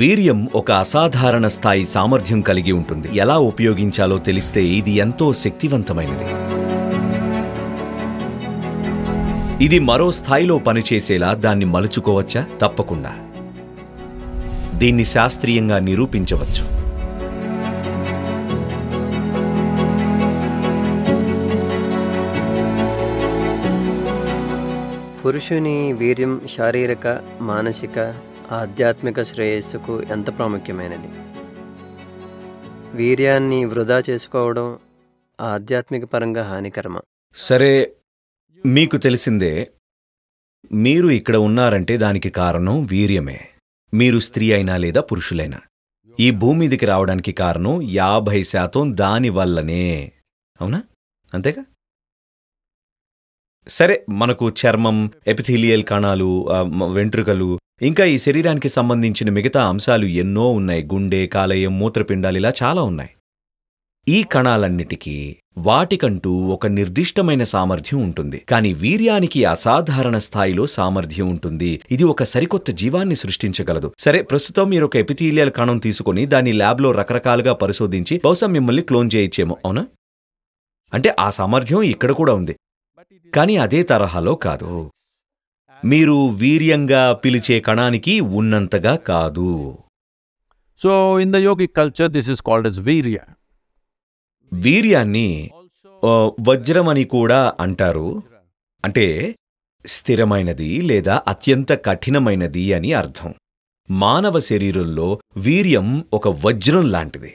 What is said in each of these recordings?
వీర్యం ఒక అసాధారణ స్థాయి సామర్థ్యం కలిగి ఉంటుంది ఎలా ఉపయోగించాలో తెలిస్తే ఇది ఎంతో శక్తివంతమైనది ఇది మరో స్థాయిలో పనిచేసేలా దాన్ని మలుచుకోవచ్చా తప్పకుండా దీన్ని శాస్త్రీయంగా నిరూపించవచ్చు పురుషుని వీర్యం శారీరక మానసిక ఆధ్యాత్మిక శ్రేయస్సుకు ఎంత ప్రాముఖ్యమైనది వీర్యాన్ని వృధా చేసుకోవడం ఆధ్యాత్మిక పరంగా హానికరమ సరే మీకు తెలిసిందే మీరు ఇక్కడ ఉన్నారంటే దానికి కారణం వీర్యమే మీరు స్త్రీ అయినా లేదా పురుషులైనా ఈ భూమిదికి రావడానికి కారణం యాభై శాతం దానివల్లనే అవునా అంతేగా సరే మనకు చర్మం ఎపిథీలియల్ కణాలు వెంట్రుకలు ఇంకా ఈ శరీరానికి సంబంధించిన మిగతా అంశాలు ఎన్నో ఉన్నాయి గుండె కాలయం మూత్రపిండాలు ఇలా చాలా ఉన్నాయి ఈ కణాలన్నిటికీ వాటికంటూ ఒక నిర్దిష్టమైన సామర్థ్యం ఉంటుంది కానీ వీర్యానికి అసాధారణ స్థాయిలో సామర్థ్యం ఉంటుంది ఇది ఒక సరికొత్త జీవాన్ని సృష్టించగలదు సరే ప్రస్తుతం మీరు ఒక ఎపిథీలియల్ కణం తీసుకుని దాన్ని ల్యాబ్లో రకరకాలుగా పరిశోధించి బహుశా మిమ్మల్ని క్లోన్ చేయించేమో అవునా అంటే ఆ సామర్థ్యం ఇక్కడ కూడా ఉంది కానీ అదే తరహాలో కాదు మీరు వీర్యంగా పిలిచే కణానికి ఉన్నంతగా కాదు so in the yogic culture this is called as వీర్య వీర్యాన్ని వజ్రమని కూడా అంటారు అంటే స్థిరమైనది లేదా అత్యంత కఠినమైనది అని అర్థం మానవ శరీరంలో వీర్యం ఒక వజ్రం లాంటిది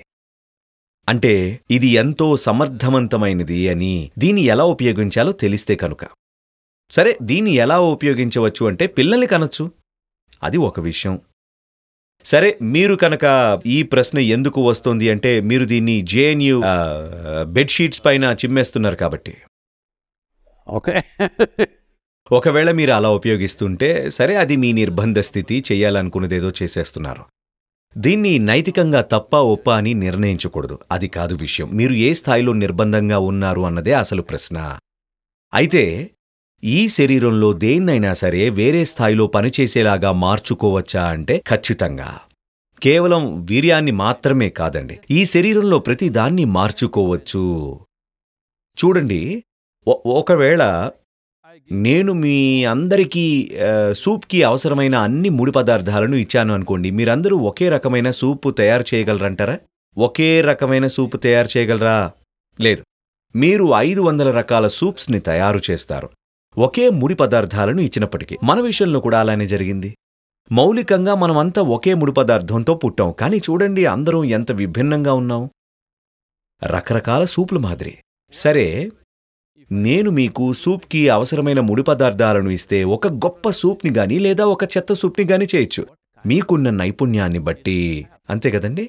అంటే ఇది ఎంతో సమర్థవంతమైనది అని దీన్ని ఎలా ఉపయోగించాలో తెలిస్తే కనుక సరే దీన్ని ఎలా ఉపయోగించవచ్చు అంటే పిల్లల్ని కనొచ్చు అది ఒక విషయం సరే మీరు కనుక ఈ ప్రశ్న ఎందుకు వస్తుంది అంటే మీరు దీన్ని జేఎన్యూ బెడ్షీట్స్ పైన చిమ్మేస్తున్నారు కాబట్టి ఓకే ఒకవేళ మీరు అలా ఉపయోగిస్తుంటే సరే అది మీ నిర్బంధ స్థితి చేయాలనుకున్నదేదో చేసేస్తున్నారు దీన్ని నైతికంగా తప్ప ఒప్ప అని నిర్ణయించకూడదు అది కాదు విషయం మీరు ఏ స్థాయిలో నిర్బంధంగా ఉన్నారు అన్నదే అసలు ప్రశ్న అయితే ఈ శరీరంలో దేన్నైనా సరే వేరే స్థాయిలో పనిచేసేలాగా మార్చుకోవచ్చా అంటే ఖచ్చితంగా కేవలం వీర్యాన్ని మాత్రమే కాదండి ఈ శరీరంలో ప్రతిదాన్ని మార్చుకోవచ్చు చూడండి ఒకవేళ నేను మీ అందరికీ సూప్కి అవసరమైన అన్ని ముడి పదార్థాలను ఇచ్చాను అనుకోండి మీరందరూ ఒకే రకమైన సూపు తయారు చేయగలరంటారా ఒకే రకమైన సూపు తయారు చేయగలరా లేదు మీరు ఐదు వందల రకాల సూప్స్ని తయారు చేస్తారు ఒకే ముడి పదార్థాలను ఇచ్చినప్పటికీ మన విషయంలో కూడా అలానే జరిగింది మౌలికంగా మనమంతా ఒకే ముడి పదార్థంతో పుట్టాం కానీ చూడండి అందరం ఎంత విభిన్నంగా ఉన్నాం రకరకాల సూపుల మాదిరి సరే నేను మీకు సూప్కి అవసరమైన ముడి పదార్థాలను ఇస్తే ఒక గొప్ప సూప్ని గాని లేదా ఒక చెత్త సూప్ని గాని చేయొచ్చు మీకున్న నైపుణ్యాన్ని బట్టి అంతే కదండీ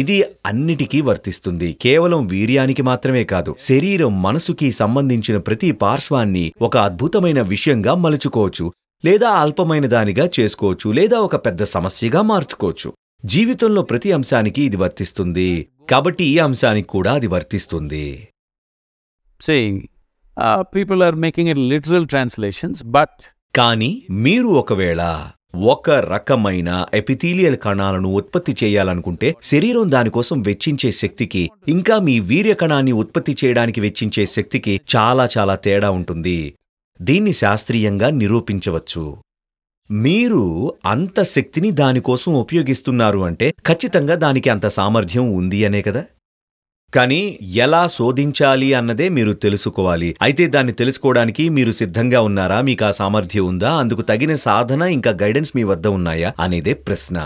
ఇది అన్నిటికీ వర్తిస్తుంది కేవలం వీర్యానికి మాత్రమే కాదు శరీరం మనసుకి సంబంధించిన ప్రతి పార్శ్వాన్ని ఒక అద్భుతమైన విషయంగా మలుచుకోవచ్చు లేదా అల్పమైన దానిగా చేసుకోవచ్చు లేదా ఒక పెద్ద సమస్యగా మార్చుకోవచ్చు జీవితంలో ప్రతి అంశానికి ఇది వర్తిస్తుంది కాబట్టి ఈ అంశానికి కూడా అది వర్తిస్తుంది people are making it literal translations but కానీ మీరు ఒకవేళ ఒక రకమైన ఎపిథీలియల్ కణాలను ఉత్పత్తి చేయాలనుకుంటే శరీరం దానికోసం వెచ్చించే శక్తికి ఇంకా మీ వీర్య కణాన్ని ఉత్పత్తి చేయడానికి వెచ్చించే శక్తికి చాలా చాలా తేడా ఉంటుంది దీన్ని శాస్త్రీయంగా నిరూపించవచ్చు మీరు అంత శక్తిని దానికోసం ఉపయోగిస్తున్నారు అంటే ఖచ్చితంగా దానికి అంత సామర్థ్యం ఉంది అనే కదా కానీ ఎలా శోధించాలి అన్నదే మీరు తెలుసుకోవాలి అయితే దాన్ని తెలుసుకోవడానికి మీరు సిద్ధంగా ఉన్నారా మీకు ఆ సామర్థ్యం ఉందా అందుకు తగిన సాధన ఇంకా గైడెన్స్ మీ వద్ద ఉన్నాయా అనేదే ప్రశ్న